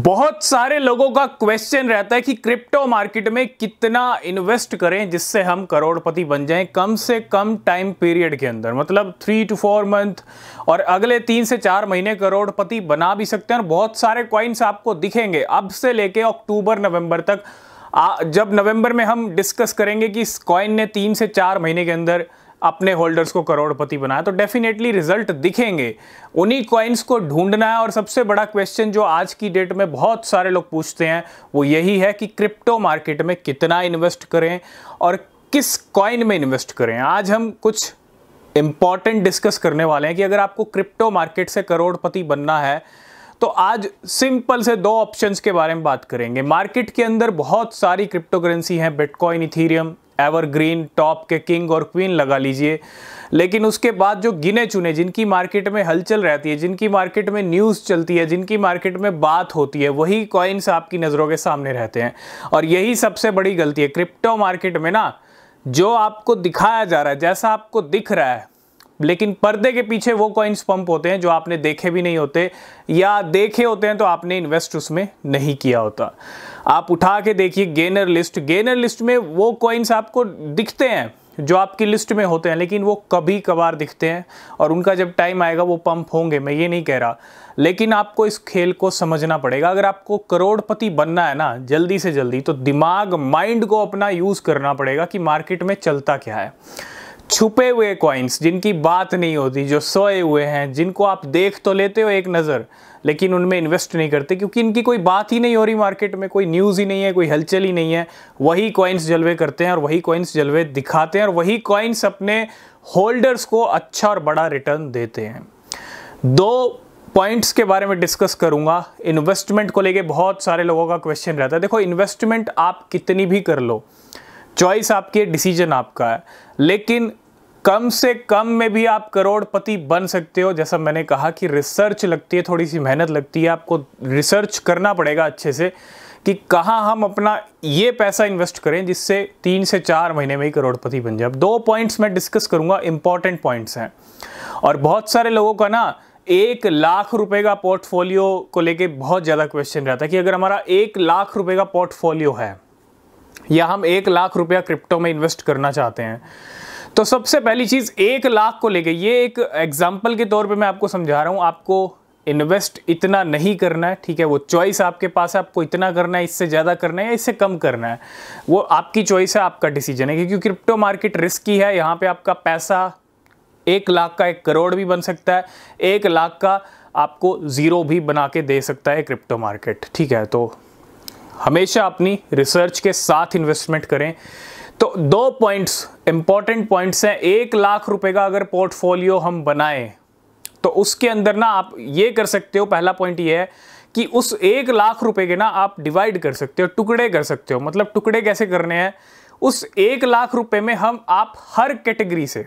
बहुत सारे लोगों का क्वेश्चन रहता है कि क्रिप्टो मार्केट में कितना इन्वेस्ट करें जिससे हम करोड़पति बन जाएं कम से कम टाइम पीरियड के अंदर मतलब थ्री टू फोर मंथ और अगले तीन से चार महीने करोड़पति बना भी सकते हैं और बहुत सारे क्वाइंस आपको दिखेंगे अब से लेके अक्टूबर नवंबर तक आ, जब नवंबर में हम डिस्कस करेंगे कि इस कॉइन ने तीन से चार महीने के अंदर अपने होल्डर्स को करोड़पति बनाया तो डेफिनेटली रिजल्ट दिखेंगे उन्हीं कॉइन्स को ढूंढना है और सबसे बड़ा क्वेश्चन जो आज की डेट में बहुत सारे लोग पूछते हैं वो यही है कि क्रिप्टो मार्केट में कितना इन्वेस्ट करें और किस कॉइन में इन्वेस्ट करें आज हम कुछ इम्पॉर्टेंट डिस्कस करने वाले हैं कि अगर आपको क्रिप्टो मार्केट से करोड़पति बनना है तो आज सिंपल से दो ऑप्शंस के बारे में बात करेंगे मार्केट के अंदर बहुत सारी क्रिप्टो करेंसी हैं बिटकॉइन इथीरियम एवरग्रीन टॉप के किंग और क्वीन लगा लीजिए लेकिन उसके बाद जो गिने चुने जिनकी मार्केट में हलचल रहती है जिनकी मार्केट में न्यूज़ चलती है जिनकी मार्केट में बात होती है वही कॉइन्स आपकी नज़रों के सामने रहते हैं और यही सबसे बड़ी गलती है क्रिप्टो मार्केट में ना जो आपको दिखाया जा रहा है जैसा आपको दिख रहा है लेकिन पर्दे के पीछे वो कॉइन्स पंप होते हैं जो आपने देखे भी नहीं होते या देखे होते हैं तो आपने इन्वेस्ट उसमें नहीं किया होता आप उठा के देखिए गेनर लिस्ट गेनर लिस्ट में वो कॉइन्स आपको दिखते हैं जो आपकी लिस्ट में होते हैं लेकिन वो कभी कभार दिखते हैं और उनका जब टाइम आएगा वो पंप होंगे मैं ये नहीं कह रहा लेकिन आपको इस खेल को समझना पड़ेगा अगर आपको करोड़पति बनना है ना जल्दी से जल्दी तो दिमाग माइंड को अपना यूज़ करना पड़ेगा कि मार्केट में चलता क्या है छुपे हुए कॉइन्स जिनकी बात नहीं होती जो सोए हुए हैं जिनको आप देख तो लेते हो एक नज़र लेकिन उनमें इन्वेस्ट नहीं करते क्योंकि इनकी कोई बात ही नहीं हो रही मार्केट में कोई न्यूज़ ही नहीं है कोई हलचल ही नहीं है वही कॉइन्स जलवे करते हैं और वही कॉइन्स जलवे दिखाते हैं और वही कॉइन्स अपने होल्डर्स को अच्छा और बड़ा रिटर्न देते हैं दो पॉइंट्स के बारे में डिस्कस करूंगा इन्वेस्टमेंट को लेके बहुत सारे लोगों का क्वेश्चन रहता है देखो इन्वेस्टमेंट आप कितनी भी कर लो चॉइस आपकी डिसीजन आपका है लेकिन कम से कम में भी आप करोड़पति बन सकते हो जैसा मैंने कहा कि रिसर्च लगती है थोड़ी सी मेहनत लगती है आपको रिसर्च करना पड़ेगा अच्छे से कि कहाँ हम अपना ये पैसा इन्वेस्ट करें जिससे तीन से चार महीने में ही करोड़पति बन जाए दो पॉइंट्स मैं डिस्कस करूंगा इंपॉर्टेंट पॉइंट्स हैं और बहुत सारे लोगों का ना एक लाख रुपए का पोर्टफोलियो को लेके बहुत ज़्यादा क्वेश्चन रहता है कि अगर हमारा एक लाख रुपए का पोर्टफोलियो है या हम एक लाख रुपया क्रिप्टो में इन्वेस्ट करना चाहते हैं तो सबसे पहली चीज़ एक लाख को लेके ये एक एग्जाम्पल के तौर पे मैं आपको समझा रहा हूँ आपको इन्वेस्ट इतना नहीं करना है ठीक है वो चॉइस आपके पास है आपको इतना करना है इससे ज़्यादा करना है या इससे कम करना है वो आपकी चॉइस है आपका डिसीजन है क्योंकि क्रिप्टो मार्केट रिस्की है यहाँ पे आपका पैसा एक लाख का एक करोड़ भी बन सकता है एक लाख का आपको ज़ीरो भी बना के दे सकता है क्रिप्टो मार्केट ठीक है तो हमेशा अपनी रिसर्च के साथ इन्वेस्टमेंट करें तो दो पॉइंट्स इंपॉर्टेंट पॉइंट्स हैं एक लाख रुपए का अगर पोर्टफोलियो हम बनाएं तो उसके अंदर ना आप ये कर सकते हो पहला पॉइंट ये है कि उस एक लाख रुपए के ना आप डिवाइड कर सकते हो टुकड़े कर सकते हो मतलब टुकड़े कैसे करने हैं उस एक लाख रुपए में हम आप हर कैटेगरी से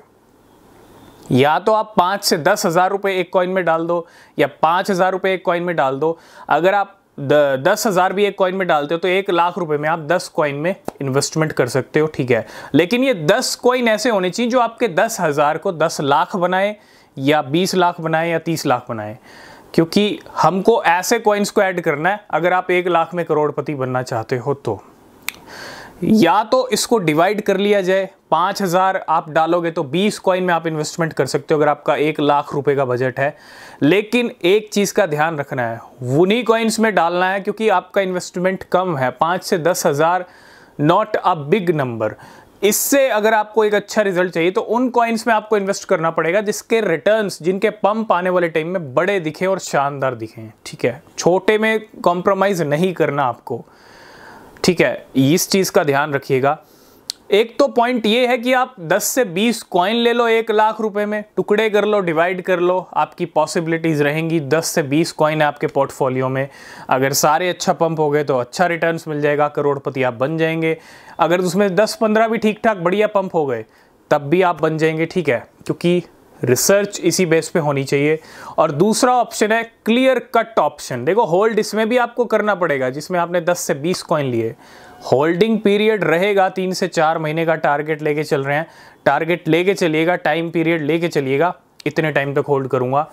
या तो आप पाँच से दस हज़ार रुपये एक कॉइन में डाल दो या पाँच हज़ार रुपये एक कॉइन में डाल दो अगर आप दस हज़ार भी एक कॉइन में डालते हो तो एक लाख रुपए में आप दस कॉइन में इन्वेस्टमेंट कर सकते हो ठीक है लेकिन ये दस कॉइन ऐसे होने चाहिए जो आपके दस हज़ार को दस लाख बनाए या बीस लाख बनाए या तीस लाख बनाए क्योंकि हमको ऐसे कॉइन्स को ऐड करना है अगर आप एक लाख में करोड़पति बनना चाहते हो तो या तो इसको डिवाइड कर लिया जाए पाँच हज़ार आप डालोगे तो बीस कॉइन में आप इन्वेस्टमेंट कर सकते हो अगर आपका एक लाख रुपए का बजट है लेकिन एक चीज़ का ध्यान रखना है उन्हीं कॉइन्स में डालना है क्योंकि आपका इन्वेस्टमेंट कम है पाँच से दस हज़ार नॉट अ बिग नंबर इससे अगर आपको एक अच्छा रिजल्ट चाहिए तो उन कॉइन्स में आपको इन्वेस्ट करना पड़ेगा जिसके रिटर्न्स जिनके पंप आने वाले टाइम में बड़े दिखें और शानदार दिखें ठीक है छोटे में कॉम्प्रोमाइज़ नहीं करना आपको ठीक है इस चीज़ का ध्यान रखिएगा एक तो पॉइंट ये है कि आप 10 से 20 कॉइन ले लो एक लाख रुपए में टुकड़े कर लो डिवाइड कर लो आपकी पॉसिबिलिटीज़ रहेंगी 10 से 20 कॉइन आपके पोर्टफोलियो में अगर सारे अच्छा पंप हो गए तो अच्छा रिटर्न्स मिल जाएगा करोड़पति आप बन जाएंगे अगर उसमें 10-15 भी ठीक ठाक बढ़िया पंप हो गए तब भी आप बन जाएंगे ठीक है क्योंकि रिसर्च इसी बेस पे होनी चाहिए और दूसरा ऑप्शन है क्लियर कट ऑप्शन देखो होल्ड इसमें भी आपको करना पड़ेगा जिसमें आपने 10 से 20 कॉइन लिए होल्डिंग पीरियड रहेगा तीन से चार महीने का टारगेट लेके चल रहे हैं टारगेट लेके चलिएगा टाइम पीरियड लेके चलिएगा इतने टाइम तक होल्ड करूंगा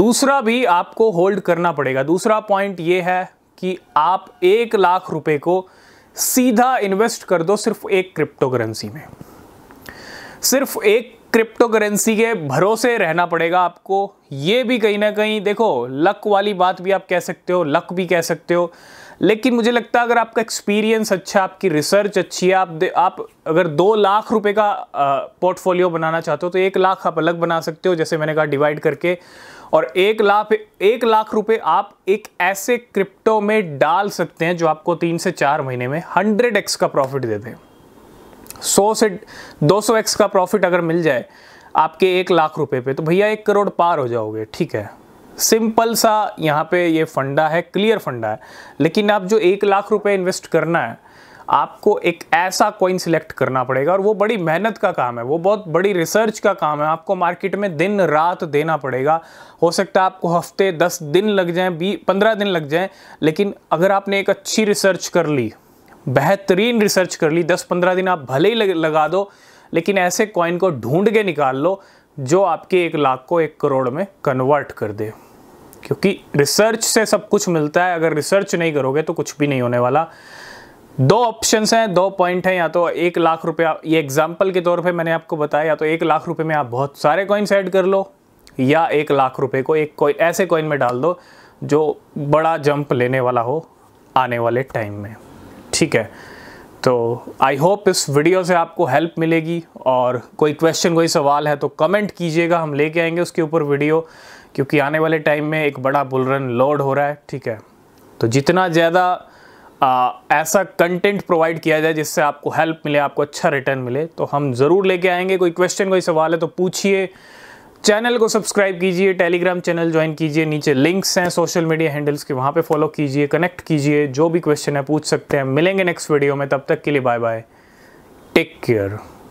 दूसरा भी आपको होल्ड करना पड़ेगा दूसरा पॉइंट ये है कि आप एक लाख रुपए को सीधा इन्वेस्ट कर दो सिर्फ एक क्रिप्टो करेंसी में सिर्फ एक क्रिप्टो करेंसी के भरोसे रहना पड़ेगा आपको ये भी कहीं ना कहीं देखो लक वाली बात भी आप कह सकते हो लक भी कह सकते हो लेकिन मुझे लगता है अगर आपका एक्सपीरियंस अच्छा आपकी रिसर्च अच्छी है आप आप अगर दो लाख रुपए का पोर्टफोलियो बनाना चाहते हो तो एक लाख आप अलग बना सकते हो जैसे मैंने कहा डिवाइड करके और एक लाख एक लाख रुपए आप एक ऐसे क्रिप्टो में डाल सकते हैं जो आपको तीन से चार महीने में हंड्रेड एक्स का प्रॉफिट देते हैं सौ से दो सौ एक्स का प्रॉफिट अगर मिल जाए आपके एक लाख रुपए पे तो भैया एक करोड़ पार हो जाओगे ठीक है सिंपल सा यहाँ पे ये फंडा है क्लियर फंडा है लेकिन आप जो एक लाख रुपए इन्वेस्ट करना है आपको एक ऐसा कॉइन सिलेक्ट करना पड़ेगा और वो बड़ी मेहनत का काम है वो बहुत बड़ी रिसर्च का काम है आपको मार्केट में दिन रात देना पड़ेगा हो सकता है आपको हफ्ते दस दिन लग जाएं बी पंद्रह दिन लग जाएं लेकिन अगर आपने एक अच्छी रिसर्च कर ली बेहतरीन रिसर्च कर ली 10-15 दिन आप भले ही लगा दो लेकिन ऐसे कॉइन को ढूंढ के निकाल लो जो आपके एक लाख को एक करोड़ में कन्वर्ट कर दे क्योंकि रिसर्च से सब कुछ मिलता है अगर रिसर्च नहीं करोगे तो कुछ भी नहीं होने वाला दो ऑप्शन हैं दो पॉइंट हैं या तो एक लाख रुपया ये एग्जाम्पल के तौर पर मैंने आपको बताया या तो एक लाख रुपये में आप बहुत सारे कॉइन्स ऐड कर लो या एक लाख रुपये को एक कोई ऐसे कॉइन में डाल दो जो बड़ा जंप लेने वाला हो आने वाले टाइम में ठीक है तो आई होप इस वीडियो से आपको हेल्प मिलेगी और कोई क्वेश्चन कोई सवाल है तो कमेंट कीजिएगा हम लेके आएंगे उसके ऊपर वीडियो क्योंकि आने वाले टाइम में एक बड़ा बुलरन लोड हो रहा है ठीक है तो जितना ज़्यादा ऐसा कंटेंट प्रोवाइड किया जाए जिससे आपको हेल्प मिले आपको अच्छा रिटर्न मिले तो हम ज़रूर लेके आएंगे कोई क्वेश्चन कोई सवाल है तो पूछिए चैनल को सब्सक्राइब कीजिए टेलीग्राम चैनल ज्वाइन कीजिए नीचे लिंक्स हैं सोशल मीडिया हैंडल्स के वहाँ पे फॉलो कीजिए कनेक्ट कीजिए जो भी क्वेश्चन है पूछ सकते हैं मिलेंगे नेक्स्ट वीडियो में तब तक के लिए बाय बाय टेक केयर